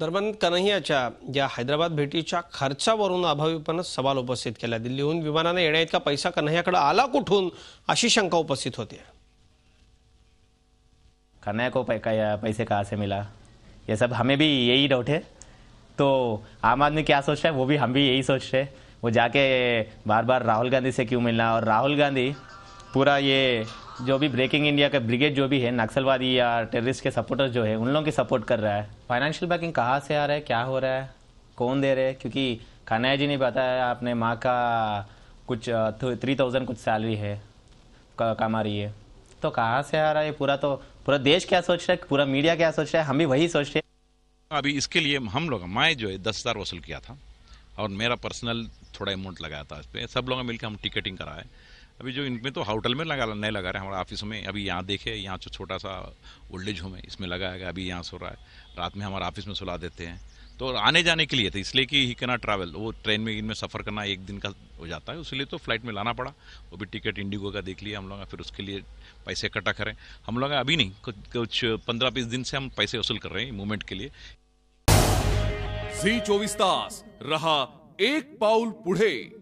दरम्यान कन्हैयाच्या या हैदराबाद भेटी भेटीच्या खर्चावरून अभावीपणात सवाल उपस्थित दिल्ली हूँ दिल्लीहून ने येण्याइतका पैसा कन्हैयाकडे आला कुठन अभी शंका उपस्थित होती है कन्हैया को पैसे कहाँ से मिला ये सब हमें भी यही डाउट है तो आम आदमी क्या सोच रहा है वो भी हम भी यही सोच रहे वो जाके बार बार राहुल गांधी से क्यों मिलना और राहुल गांधी पूरा ये जो भी ब्रेकिंग इंडिया का ब्रिगेड जो भी है नक्सलवादी या टेररिस्ट के सपोर्टर्स जो है उन लोगों की सपोर्ट कर रहा है फाइनेंशियल बैकिंग कहाँ से आ रहा है क्या हो रहा है कौन दे रहे हैं क्योंकि खाना जी ने बताया आपने माँ का कुछ थ्री थाउजेंड तो कुछ सैलरी है कमा रही है तो कहाँ से आ रहा है पूरा तो पूरा देश क्या सोच रहा है पूरा मीडिया क्या सोच रहा है हम भी वही सोच रहे हैं अभी इसके लिए हम लोग मैं जो है दस हज़ार वसूल किया था और मेरा पर्सनल थोड़ा अमाउंट लगाया था इस पर सब लोगों मिलकर हम टिकटिंग कराए अभी जो इनमें तो होटल में लगा नहीं लगा रहे हमारा ऑफिस में अभी यहाँ देखे यहाँ जो छोटा सा ओल्ड एज होम है इसमें लगाया गया अभी यहाँ सो रहा है रात में हमारा ऑफिस में सुला देते हैं तो आने जाने के लिए थे इसलिए कि ही कना ट्रैवल वो ट्रेन में इनमें सफ़र करना एक दिन का हो जाता है उसलिए तो फ्लाइट में लाना पड़ा वो भी टिकट इंडिगो का देख लिया हम लोग फिर उसके लिए पैसे इकट्ठा करें हम लोग अभी नहीं कुछ कुछ पंद्रह बीस दिन से हम पैसे वसूल कर रहे हैं मूवमेंट के लिए जी तास रहा एक पाउल पुढ़े